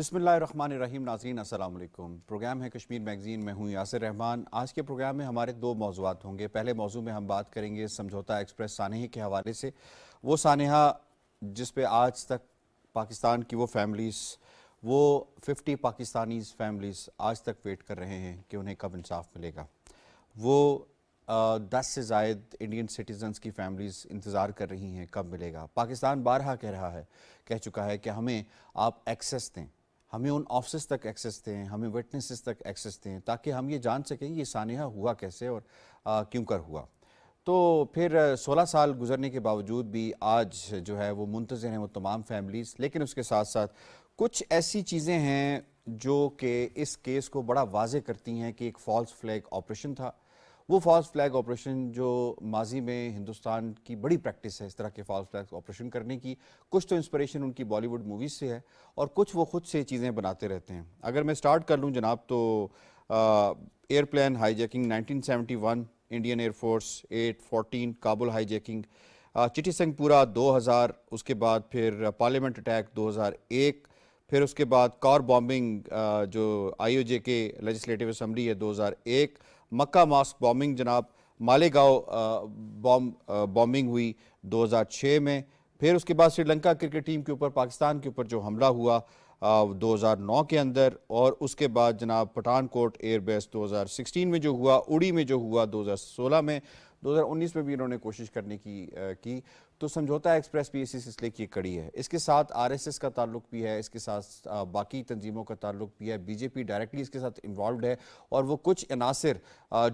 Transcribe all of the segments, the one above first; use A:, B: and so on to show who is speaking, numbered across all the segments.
A: बिसमीम नाजीन असलम प्रोग्राम है कश्मीर मैगज़ीन में हूँ यासिर रहमान आज के प्रोग्राम में हमारे दो मौजूद होंगे पहले मौजू में हम बात करेंगे समझौता एक्सप्रेस सानहा के हवाले से वो सानहा जिस पे आज तक पाकिस्तान की वो फैमिलीज़ वो 50 पाकिस्तानी फैमिलीज़ आज तक वेट कर रहे हैं कि उन्हें कब इंसाफ मिलेगा वो दस से जायद इंडियन सिटीजन्स की फैमिलीज़ इंतज़ार कर रही हैं कब मिलेगा पाकिस्तान बारहा कह रहा है कह चुका है कि हमें आप एक्सेस दें हमें उन ऑफिस तक एक्सेस दें हमें विटनेसेस तक एक्सेस दें ताकि हम ये जान सकें ये सानिहा हुआ कैसे और क्यों कर हुआ तो फिर 16 साल गुजरने के बावजूद भी आज जो है वो मुंतज़र हैं वो तमाम फैमिलीज़ लेकिन उसके साथ साथ कुछ ऐसी चीज़ें हैं जो कि के इस केस को बड़ा वाजे करती हैं कि एक फॉल्स फ्लैग ऑपरेशन था वो फॉल्स फ्लैग ऑपरेशन जो माजी में हिंदुस्तान की बड़ी प्रैक्टिस है इस तरह के फॉल्स फ्लैग ऑपरेशन करने की कुछ तो इंस्पिरेशन उनकी बॉलीवुड मूवीज़ से है और कुछ वो खुद से चीज़ें बनाते रहते हैं अगर मैं स्टार्ट कर लूँ जनाब तो airplane hijacking 1971 Indian air force 814 Kabul hijacking चिटी दो 2000 उसके बाद फिर पार्लियामेंट अटैक 2001 फिर उसके बाद कार बॉम्बिंग जो आईओजे के लेजिस्लेटिव असम्बली है 2001 मक्का मास्क बॉम्बिंग जनाब मालेगांव बॉम बॉम्बिंग हुई 2006 में फिर उसके बाद श्रीलंका क्रिकेट टीम के ऊपर पाकिस्तान के ऊपर जो हमला हुआ आ, 2009 के अंदर और उसके बाद जनाब पठानकोट एयरबेस 2016 में जो हुआ उड़ी में जो हुआ 2016 में 2019 में भी इन्होंने कोशिश करने की आ, की तो समझौता एक्सप्रेस पी इसी सिलसिले की कड़ी है इसके साथ आरएसएस का ताल्लुक भी है इसके साथ आ, बाकी तंजीमों का ताल्लुक भी है बीजेपी डायरेक्टली इसके साथ इन्वॉल्व है और वो कुछ अनासर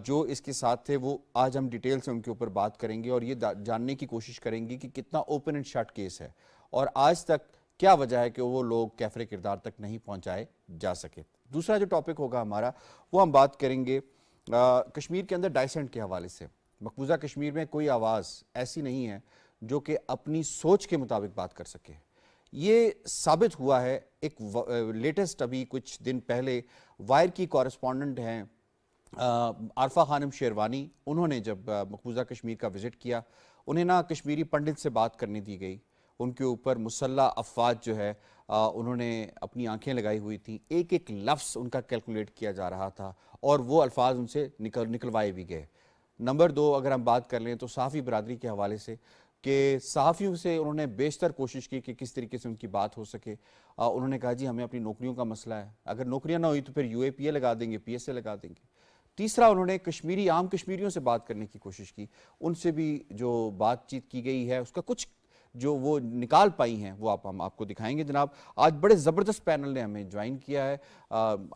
A: जो इसके साथ थे वो आज हम डिटेल से उनके ऊपर बात करेंगे और ये जानने की कोशिश करेंगे कि कितना ओपन एंड शर्ट केस है और आज तक क्या वजह है कि वो लोग कैफरे किरदार तक नहीं पहुँचाए जा सके दूसरा जो टॉपिक होगा हमारा वो हम बात करेंगे आ, कश्मीर के अंदर डायसेंट के हवाले से मकबूजा कश्मीर में कोई आवाज़ ऐसी नहीं है जो कि अपनी सोच के मुताबिक बात कर सके ये साबित हुआ है एक लेटेस्ट अभी कुछ दिन पहले वायर की कॉरस्पॉन्डेंट हैं आरफा खानम शेरवानी उन्होंने जब मकबूजा कश्मीर का विज़िट किया उन्हें ना कश्मीरी पंडित से बात करने दी गई उनके ऊपर मुसल्ला अफवाज जो है आ, उन्होंने अपनी आंखें लगाई हुई थी एक एक लफ्स उनका कैलकुलेट किया जा रहा था और वो अल्फाज उनसे निकल निकलवाए भी गए नंबर दो अगर हम बात कर लें तो सहाफ़ी बरदरी के हवाले से कि सहाफ़ियों से उन्होंने बेशतर कोशिश की कि किस तरीके से उनकी बात हो सके आ, उन्होंने कहा जी हमें अपनी नौकरियों का मसला है अगर नौकरियां ना हुई तो फिर यू ए पी ए लगा देंगे पी एस ए लगा देंगे तीसरा उन्होंने कश्मीरी आम कश्मीरियों से बात करने की कोशिश की उनसे भी जो बातचीत की गई है उसका कुछ जो वो निकाल पाई हैं वो आप हम आपको दिखाएंगे जनाब आज बड़े ज़बरदस्त पैनल ने हमें ज्वाइन किया है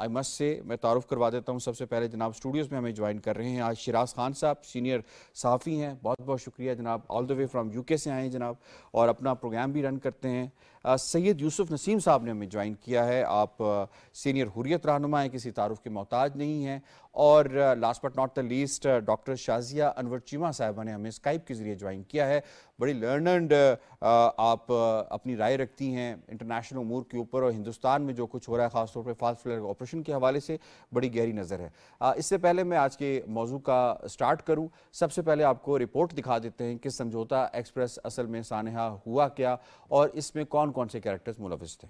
A: आई मस्ट से मैं तारुफ करवा देता हूँ सबसे पहले जनाब स्टूडियोज़ में हमें ज्वाइन कर रहे हैं आज शराज खान साहब सीनियर साफ़ी हैं बहुत बहुत शुक्रिया जनाब ऑल द वे फ्राम यू से आए हैं जनाब और अपना प्रोग्राम भी रन करते हैं सैयद यूसुफ नसीम साहब ने हमें ज्वाइन किया है आप सीनियर हुरियत रहनुमा हैं किसी तारुफ के मोहताज नहीं हैं और last but not the least doctor Shazia Anwar Cheema साहबा ने हमें स्काइप के ज़रिए ज्वाइन किया है बड़ी लर्नड आप अपनी राय रखती हैं इंटरनेशनल उमूर के ऊपर और हिंदुस्तान में जो कुछ हो रहा है ख़ासतौर पर फास्ट फ्लर ऑपरेशन के हवाले से बड़ी गहरी नज़र है इससे पहले मैं आज के मौजू का स्टार्ट करूँ सबसे पहले आपको रिपोर्ट दिखा देते हैं कि समझौता एक्सप्रेस असल में सानहा हुआ क्या और इसमें कौन कौन कौन से कैरेक्टर्स मुलविस थे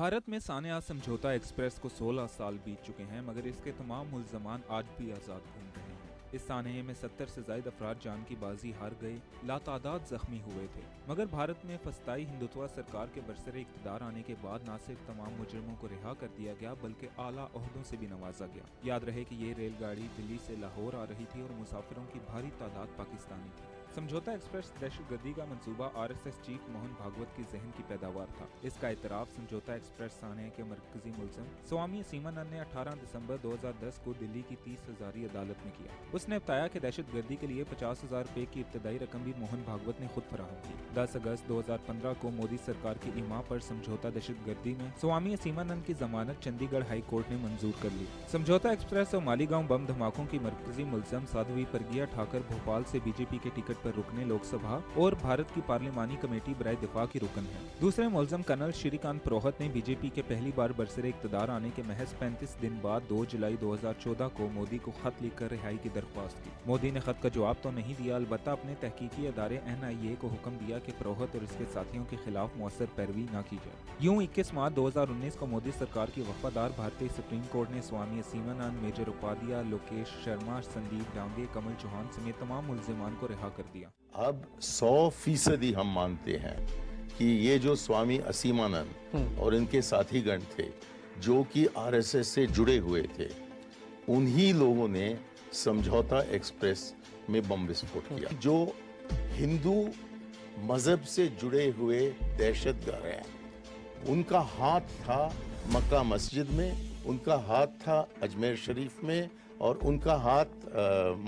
B: भारत में सान्या समझौता एक्सप्रेस को 16 साल बीत चुके हैं मगर इसके तमाम मुलजमान आज भी आज़ाद घूम रहे हैं इस सानहे में सत्तर से जायद अफराद जान की बाजी हार गए लातादाद जख्मी हुए थे मगर भारत में फस्ताई हिंदुत्व सरकार के बरसर इकतदार आने के बाद न सिर्फ तमाम मुजरमों को रिहा कर दिया गया बल्कि आला अहदों से भी नवाजा गया याद रहे की ये रेलगाड़ी दिल्ली ऐसी लाहौर आ रही थी और मुसाफिरों की भारी तादाद पाकिस्तानी थी समझौता एक्सप्रेस दहशतगर्दी का मंसूबा आरएसएस चीफ मोहन भागवत की जहन की पैदावार था इसका इतराफ समझौता एक्सप्रेस थाने के मरकजी मुलम स्वामी सीमानंद ने 18 दिसंबर 2010 को दिल्ली की तीस हजारी अदालत में किया उसने बताया कि दहशत गर्दी के लिए पचास हजार रुपए की इब्तदाई रकम भी मोहन भागवत ने खुद फराहम की दस अगस्त दो हजार पंद्रह को मोदी सरकार की इमा पर समझौता दहशत गर्दी में स्वामी असीमानंद की जमानत चंडीगढ़ हाई कोर्ट ने मंजूर कर ली समझौता एक्सप्रेस और मालीगांव बम धमाकों की मरकजी मुलजम साधवी प्रगिया ठाकर भोपाल ऐसी बीजेपी के टिकट आरोप रुकने लोकसभा और भारत की पार्लियमानी कमेटी बरए दिफा की रुकन है दूसरे मुलजम कर्नल श्रीकांत प्रोहत ने बीजेपी के पहली बार बरसरे इकतदार आने के महज पैंतीस दिन बाद दो जुलाई दो हजार चौदह को मोदी को खत लिखकर रिहाई की दरख्वा दरख्वास्त की मोदी ने खत का जवाब तो नहीं दिया अलबत् अपने तहकीकी अदारे एन को हुक्म दिया की प्रोहत और इसके साथियों के खिलाफ मौसर पैरवी न की जाए यूँ इक्कीस मार्च दो हजार उन्नीस को मोदी सरकार की वफादार भारतीय सुप्रीम कोर्ट ने स्वामी सीमानंद मेजर उपाध्याय लोकेश शर्मा संदीप डांगे कमल चौहान समेत तमाम मुलजमान को रिहा कर दिया
C: अब सौ फीसदी हम मानते हैं कि ये जो स्वामी असीमानंद हम्म। और इनके साथीगण थे जो कि आरएसएस से जुड़े हुए थे उन्हीं लोगों ने समझौता एक्सप्रेस में बम विस्फोट किया जो हिंदू मजहब से जुड़े हुए दहशत हैं उनका हाथ था मक्का मस्जिद में उनका हाथ था अजमेर शरीफ में और उनका हाथ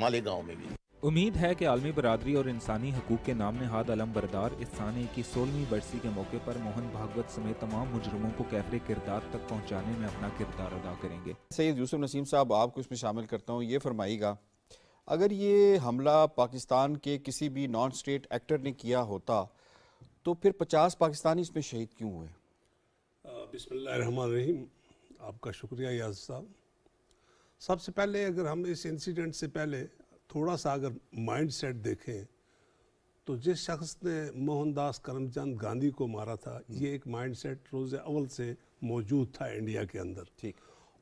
C: मालेगांव में
B: भी उम्मीद है कि आलमी बरदरी और इंसानी हकूक़ के नाम नहाद अलम बरदार इस साने की सोलहवीं बरसी के मौके पर मोहन भागवत समेत तमाम मुजरमों को कैफरे किरदार तक पहुँचाने में अपना किरदार अदा करेंगे सैद यूसुफ नसीम साहब आपको इसमें शामिल करता हूँ ये
A: फरमाएगा अगर ये हमला पाकिस्तान के किसी भी नॉन स्टेट एक्टर ने किया होता तो फिर पचास पाकिस्तानी इसमें शहीद क्यों हुए
D: बिस्मिल्लाम
A: आपका शुक्रिया याद साहब सबसे पहले अगर हम इस
D: इंसिडेंट से पहले थोड़ा सा अगर माइंड सेट देखें तो जिस शख्स ने मोहनदास करमचंद गांधी को मारा था हम्म। ये एक माइंड सेट रोज़ अवल से मौजूद था इंडिया के अंदर ठीक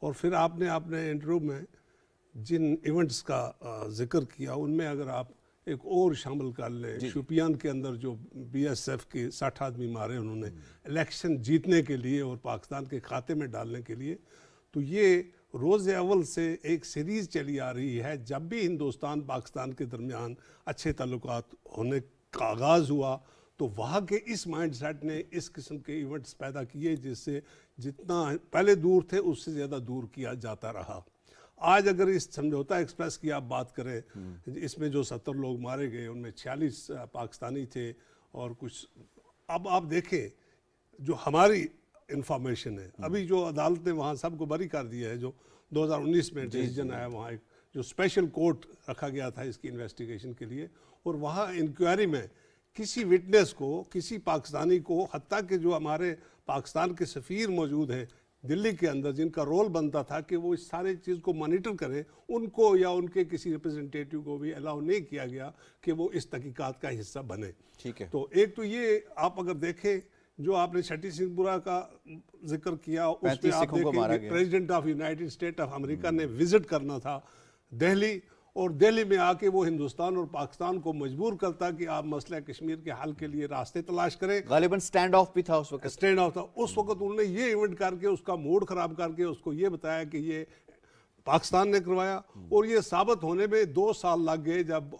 D: और फिर आपने अपने इंटरव्यू में जिन इवेंट्स का जिक्र किया उनमें अगर आप एक और शामिल कर लें शुपियान के अंदर जो बीएसएफ के साठ आदमी मारे उन्होंने इलेक्शन हम्म। जीतने के लिए और पाकिस्तान के खाते में डालने के लिए तो ये रोज़ अवल से एक सीरीज़ चली आ रही है जब भी हिंदुस्तान पाकिस्तान के दरमियान अच्छे तल्लक होने का आगाज़ हुआ तो वहाँ के इस माइंड सेट ने इस किस्म के इवेंट्स पैदा किए जिससे जितना पहले दूर थे उससे ज़्यादा दूर किया जाता रहा आज अगर इस समझौता एक्सप्रेस की आप बात करें हम्म। इसमें जो सत्तर लोग मारे गए उनमें छियालीस पाकिस्तानी थे और कुछ अब आप देखें जो हमारी इन्फॉर्मेशन है हम्म। अभी जो अदालत ने वहाँ सबको बरी कर दिया है जो 2019 में डिसीजन आया वहाँ एक जो स्पेशल कोर्ट रखा गया था इसकी इन्वेस्टिगेशन के लिए और वहाँ इंक्वायरी में किसी विटनेस को किसी पाकिस्तानी को हती के जो हमारे पाकिस्तान के सफ़ीर मौजूद हैं दिल्ली के अंदर जिनका रोल बनता था कि वो इस सारे चीज़ को मॉनिटर करें उनको या उनके किसी रिप्रेजेंटेटिव को भी अलाउ नहीं किया गया कि वो इस तहकीकत का हिस्सा बने ठीक है तो एक तो ये आप अगर देखें जो आपने छठी सिंहपुरा का जिक्र किया उसमें आप देखेंगे president of United State of America ने विजिट करना था दिल्ली और दिल्ली में आके वो हिंदुस्तान और पाकिस्तान को मजबूर करता कि आप मसला कश्मीर के हल के लिए रास्ते तलाश करें गालिबन स्टैंड ऑफ भी था उस वक्त स्टैंड ऑफ था उस वक्त उन्होंने ये इवेंट करके उसका मूड खराब करके उसको ये बताया कि ये पाकिस्तान ने करवाया और ये साबित होने में दो साल लग गए जब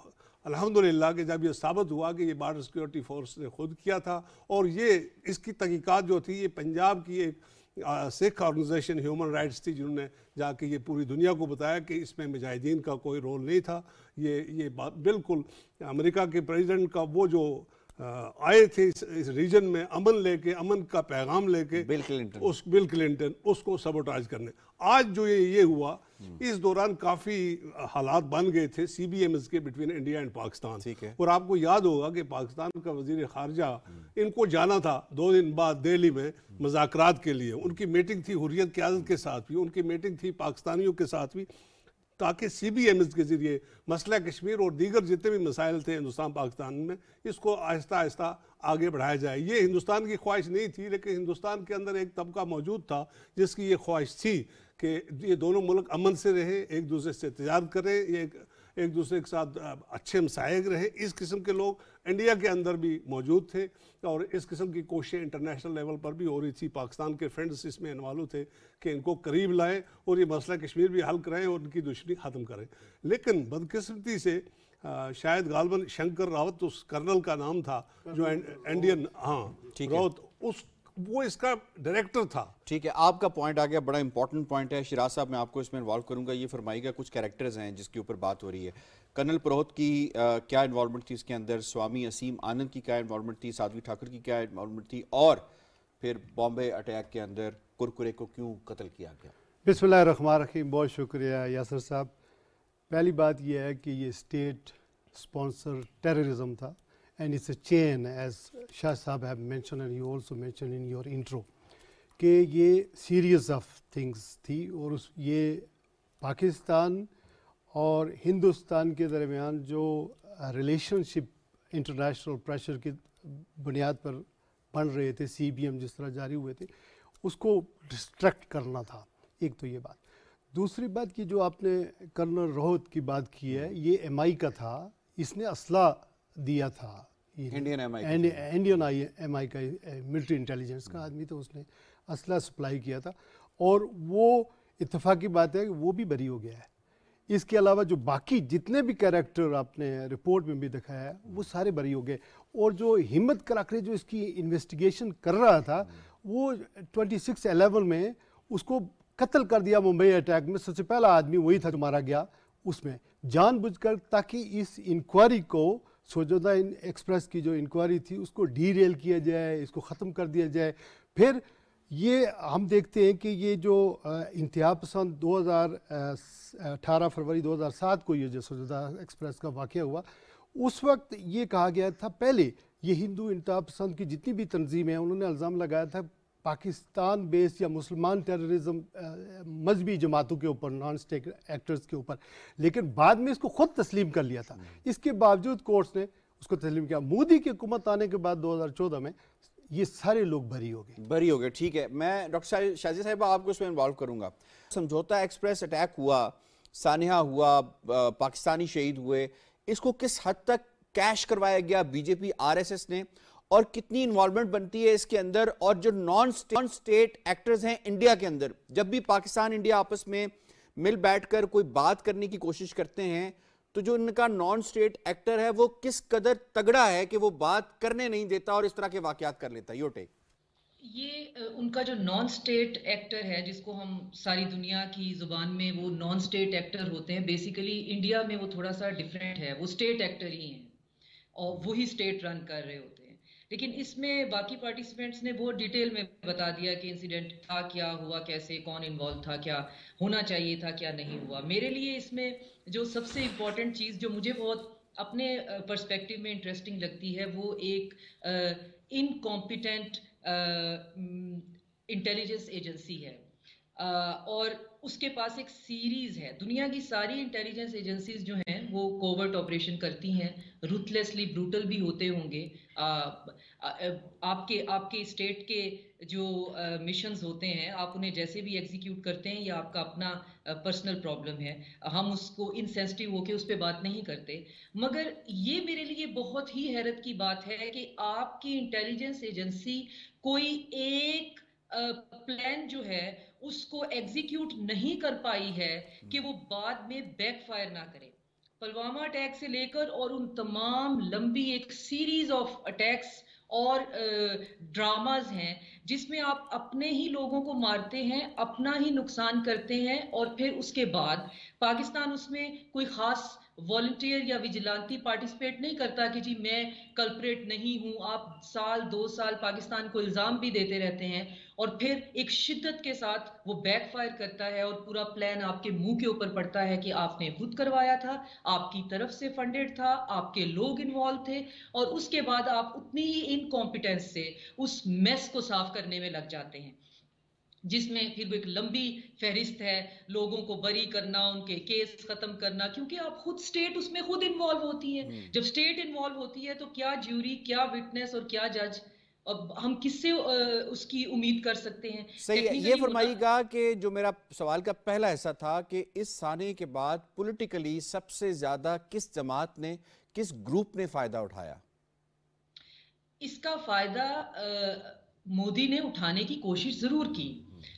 D: अल्हम्दुलिल्लाह कि जब यह साबित हुआ कि ये बॉर्डर सिक्योरिटी फोर्स ने खुद किया था और ये इसकी तहकीकत जो थी ये पंजाब की एक सिख ऑर्गेनाइजेशन ह्यूमन राइट्स थी जिन्होंने जाके ये पूरी दुनिया को बताया कि इसमें मुजाहिदीन का कोई रोल नहीं था ये ये बिल्कुल अमेरिका के प्रेसिडेंट का वो जो आए थे इस, इस रीजन में अमन लेके अमन का पैगाम लेके बिल क्लिंटन उस बिल क्लिंटन उसको सबोटाइज करने आज जो ये ये हुआ इस दौरान काफी हालात बन गए थे सी बी एम एस के बिटवीन इंडिया एंड पाकिस्तान ठीक है और आपको याद होगा कि पाकिस्तान का वजीर खारजा इनको जाना था दो दिन बाद दिल्ली में मजाकरात के लिए उनकी मीटिंग थी हुरियत क्यादत के साथ भी उनकी मीटिंग थी पाकिस्तानियों के साथ भी ताकि सी बी एम एस के ज़रिए मसला कश्मीर और दीगर जितने भी मसाइल थे हिंदुस्तान पाकिस्तान में इसको आहिस्ता आहिस्ता आगे बढ़ाया जाए ये हिंदुस्तान की ख्वाहिश नहीं थी लेकिन हिंदुस्तान के अंदर एक तबका मौजूद था जिसकी ये ख्वाहिश थी कि ये दोनों मुल्क अमन से रहें एक दूसरे से एहतजाज करें एक, एक दूसरे के साथ अच्छे मसायक रहें इस किस्म के लोग इंडिया के अंदर भी मौजूद थे और इस किस्म की कोशिशें इंटरनेशनल लेवल पर भी हो रही थी पाकिस्तान के फ्रेंड्स इसमें इन्वाल्व थे कि इनको करीब लाएं और ये मसला कश्मीर भी हल कराएं और इनकी दुश्मनी ख़त्म करें लेकिन बदकस्मती से आ, शायद गालबन शंकर रावत उस कर्नल का नाम था
C: हाँ, जो
A: इंडियन हाँ रावत उस वो इसका डायरेक्टर था ठीक है आपका पॉइंट आ गया बड़ा इंपॉर्टेंट पॉइंट है शिराज साहब मैं आपको इसमें इन्वॉल्व करूंगा ये फरमाइएगा कुछ कैरेक्टर्स हैं जिसके ऊपर बात हो रही है कर्नल प्रोहत की आ, क्या इन्वॉल्वमेंट थी इसके अंदर स्वामी असीम आनंद की क्या इन्वॉल्वमेंट थी साध्वी ठाकुर की क्या इन्वॉल्वमेंट थी और फिर बॉम्बे अटैक के अंदर कुरकुरे को क्यों कत्ल किया गया
C: बिस्मिल रहमान रहीम बहुत शुक्रिया यासर साहब पहली बात यह है कि ये स्टेट स्पॉन्सर टेररिज्म था and it's a chain as Shah Sahab have mentioned and you also mentioned in your intro कि ये सीरीज ऑफ थिंग्स थी और उस ये पाकिस्तान और हिंदुस्तान के दरमियान जो रिलेशनशिप इंटरनेशनल प्रेशर की बुनियाद पर बन रहे थे सीबीएम जिस तरह जारी हुए थे उसको डिस्ट्रैक्ट करना था एक तो ये बात दूसरी बात की जो आपने कर्नल रोहत की बात की है ये एमआई का था इसने असला दिया था Indian M I M I का मिलिट्री इंटेलिजेंस का आदमी था तो उसने असला सप्लाई किया था और वो इतफाक़ी बात है कि वो भी बरी हो गया है इसके अलावा जो बाकी जितने भी कैरेक्टर आपने रिपोर्ट में भी दिखाया है वो सारे बरी हो गए और जो हिम्मत कराकरे जो इसकी इन्वेस्टिगेशन कर रहा था वो ट्वेंटी सिक्स एलेवन में उसको कत्ल कर दिया मुंबई अटैक में सबसे पहला आदमी वही था जो मारा गया उसमें जानबूझकर ताकि इस इंक्वायरी को सोजोदा इन एक्सप्रेस की जो इंक्वायरी थी उसको डीरेल किया जाए इसको ख़त्म कर दिया जाए फिर ये हम देखते हैं कि ये जो इंतहा पसंद दो हज़ार फरवरी 2007 को ये जो सोजोदा एक्सप्रेस का वाक़ हुआ उस वक्त ये कहा गया था पहले ये हिंदू इंतहा पसंद की जितनी भी तनजीम हैं उन्होंने इल्ज़ाम लगाया था पाकिस्तान बेस या मुसलमान टेररिज्म मजहबी जमातों के ऊपर नॉन स्टेक एक्टर्स के ऊपर लेकिन बाद में इसको खुद तस्लीम कर लिया था हम्म। इसके बावजूद कोर्ट्स ने उसको तस्लीम किया मोदी की हुकूमत आने के बाद 2014 में ये सारे लोग बरी हो गए
A: बरी हो गए ठीक है मैं डॉक्टर शाजी साहब आपको इसमें इन्वॉल्व करूँगा समझौता एक्सप्रेस अटैक हुआ सानहा हुआ पाकिस्तानी शहीद हुए इसको किस हद तक कैश करवाया गया बीजेपी आरएसएस ने और कितनी इन्वॉल्वमेंट बनती है इसके अंदर और जो नॉन स्टेट एक्टर्स हैं इंडिया के अंदर जब भी पाकिस्तान इंडिया आपस में मिल बैठकर कोई बात करने की कोशिश करते हैं तो जो इनका नॉन स्टेट एक्टर है वो किस कदर तगड़ा है कि वो बात करने नहीं देता और इस तरह के वाकत कर लेता है योटे
E: ये उनका जो नॉन स्टेट एक्टर है जिसको हम सारी दुनिया की जुबान में वो नॉन स्टेट एक्टर होते हैं बेसिकली इंडिया में वो थोड़ा सा डिफरेंट है वो स्टेट एक्टर ही हैं और वही स्टेट रन कर रहे होते हैं लेकिन इसमें बाकी पार्टिसिपेंट्स ने बहुत डिटेल में बता दिया कि इंसिडेंट था क्या हुआ कैसे कौन इन्वॉल्व था क्या होना चाहिए था क्या नहीं हुआ मेरे लिए इसमें जो सबसे इम्पोर्टेंट चीज़ जो मुझे बहुत अपने पर्सपेक्टिव में इंटरेस्टिंग लगती है वो एक इनकॉम्पिटेंट इंटेलिजेंस एजेंसी है आ, और उसके पास एक सीरीज है दुनिया की सारी इंटेलिजेंस एजेंसीज जो हैं वो कोवर्ट ऑपरेशन करती हैं रूथलेसली ब्रूटल भी होते होंगे आपके आपके स्टेट के जो मिशन होते हैं आप उन्हें जैसे भी एग्जीक्यूट करते हैं या आपका अपना पर्सनल प्रॉब्लम है हम उसको इनसेंसिटिव होकर उस पर बात नहीं करते मगर ये मेरे लिए बहुत ही हैरत की बात है कि आपकी इंटेलिजेंस एजेंसी कोई एक प्लान जो है उसको एग्जीक्यूट नहीं कर पाई है कि वो बाद में बैकफायर ना करे पुलवामा अटैक से लेकर और उन तमाम लंबी एक सीरीज ऑफ अटैक्स और ड्रामाज हैं जिसमें आप अपने ही लोगों को मारते हैं अपना ही नुकसान करते हैं और फिर उसके बाद पाकिस्तान उसमें कोई ख़ास वॉल्टियर या विजिलांती पार्टिसिपेट नहीं करता कि जी मैं कल्परेट नहीं हूं आप साल दो साल पाकिस्तान को इल्ज़ाम भी देते रहते हैं और फिर एक शिद्दत के साथ वो बैकफायर करता है और पूरा प्लान आपके मुंह के ऊपर पड़ता है कि आपने खुद करवाया था आपकी तरफ से फंडेड था आपके लोग इन्वॉल्व थे और उसके बाद आप उतनी ही इनकॉम्पिटेंस से उस मेस को साफ करने में लग जाते हैं जिसमें फिर वो एक लंबी फहरिस्त है लोगों को बरी करना उनके केस खत्म करना क्योंकि आप खुद स्टेट उसमें खुद इन्वॉल्व होती है हम्म। जब स्टेट इन्वॉल्व होती है तो क्या ज्यूरी क्या विटनेस और क्या जज अब हम किससे उसकी उम्मीद कर सकते हैं सही है ये फरमाइएगा
A: कि जो मेरा सवाल का पहला हिस्सा था कि इस साने के बाद पॉलिटिकली सबसे ज्यादा किस जमात ने किस ग्रुप ने फायदा उठाया
E: इसका फायदा मोदी ने उठाने की कोशिश जरूर की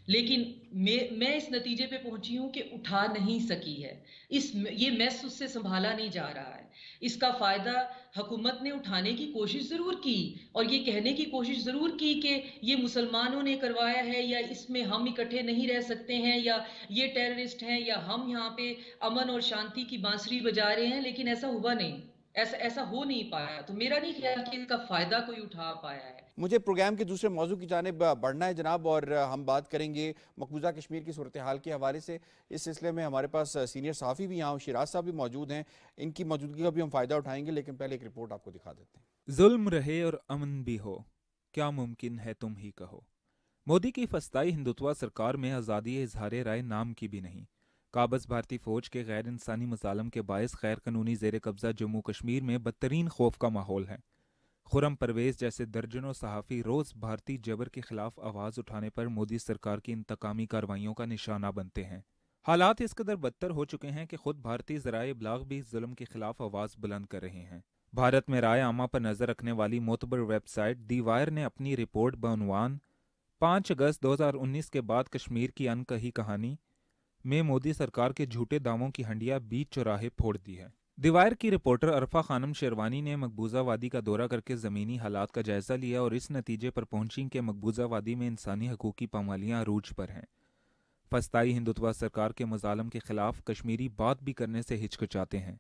E: लेकिन मैं मैं इस नतीजे पे पहुंची हूं कि उठा नहीं सकी है इस ये मैस उससे संभाला नहीं जा रहा है इसका फ़ायदा हुकूमत ने उठाने की कोशिश ज़रूर की और ये कहने की कोशिश ज़रूर की कि ये मुसलमानों ने करवाया है या इसमें हम इकट्ठे नहीं रह सकते हैं या ये टेररिस्ट हैं या हम यहाँ पे अमन और शांति की बांसुरी बजा रहे हैं लेकिन ऐसा हुआ नहीं ऐसा ऐसा हो नहीं पाया तो मेरा नहीं ख्याल कि इसका फायदा कोई उठा पाया है
A: मुझे प्रोग्राम के दूसरे मौजू की जानब बढ़ना है जनाब और हम बात करेंगे मकबूजा कश्मीर की सूरत हाल के हवाले से इस सिलसिले में हमारे पास सीनियर साफ़ी भी यहाँ शिराज साहब भी मौजूद हैं इनकी मौजूदगी का भी हम फ़ायदा उठाएंगे लेकिन पहले एक रिपोर्ट आपको दिखा देते
B: हैं जुल्म रहे और अमन भी हो क्या मुमकिन है तुम ही कहो मोदी की फस्ताई हिंदुत्वा सरकार में आज़ादी इजहार राय नाम की भी नहीं काबज़ भारतीय फ़ौज के गैर इंसानी मजालम के बायस गैर कानूनी जेर कब्ज़ा जम्मू कश्मीर में बदतरीन खौफ का माहौल है खुरम परवेज जैसे दर्जनों सहाफ़ी रोज़ भारतीय जबर के खिलाफ आवाज़ उठाने पर मोदी सरकार की इंतकामी कार्रवाइयों का निशाना बनते हैं हालात इस कदर बदतर हो चुके हैं कि खुद भारतीय जराए इबलाग भी जुल्म के खिलाफ आवाज़ बुलंद कर रहे हैं भारत में राय आमा पर नज़र रखने वाली मोतबर वेबसाइट दी वायर ने अपनी रिपोर्ट बनवान पाँच अगस्त दो हज़ार उन्नीस के बाद कश्मीर की अनकही कहानी మే మోదీ సర్కార్ కే ఝూటే దామోం కి హండియా బీ చురాహే ఫోర్తీ హై దివాయిర్ కి రిపోర్టర్ అర్ఫా ఖాణం شیروانی నే మఖబూజావాదీ కా దౌరా కర్కే జమీనీ హలాత్ కా జైజా liya ఔర్ ఇస్ నతిజే పర్ పౌన్చింగ్ కే మఖబూజావాదీ మే ఇన్సాని హుక్ooqీ పమలియా ఆరూజ్ పర్ హై ఫస్తాయీ హిందుత్వవాద్ సర్కార్ కే ముజాలమ్ కే ఖিলাఫ్ కష్మీరీ బాత్ బి కర్నే సే హిచ్క చాతే హై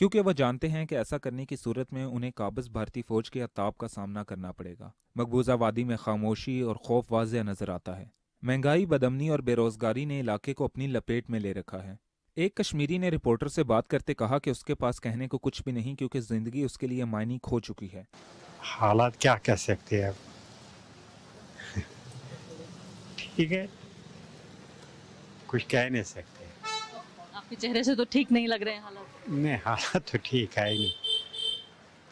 B: క్యుకి వో జాంతే హై కే ఐసా కర్నే కి సూరత్ మే উనే కਾਬజ్ భారతీయ ఫోజ్ కే అతాబ్ కా సామ్నా కర్నా పడేగా మఖబూజావాదీ మే ఖామోషి ఔర్ ఖోఫ్ వాజిహ నజర్ ఆతా హై महंगाई बदमनी और बेरोजगारी ने इलाके को अपनी लपेट में ले रखा है एक कश्मीरी ने रिपोर्टर से बात करते कहा कि उसके पास कहने को कुछ भी नहीं क्योंकि जिंदगी उसके लिए मायनी खो चुकी है हालात क्या कह सकते हैं ठीक है
C: कुछ कह नहीं सकते
E: आपके चेहरे से तो ठीक नहीं लग रहे हैं हालात
C: नहीं हालात तो ठीक है ही नहीं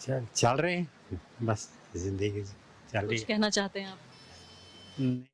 C: चल चल रहे हैं बस जिंदगी चल रही
E: कहना चाहते हैं आप
C: नहीं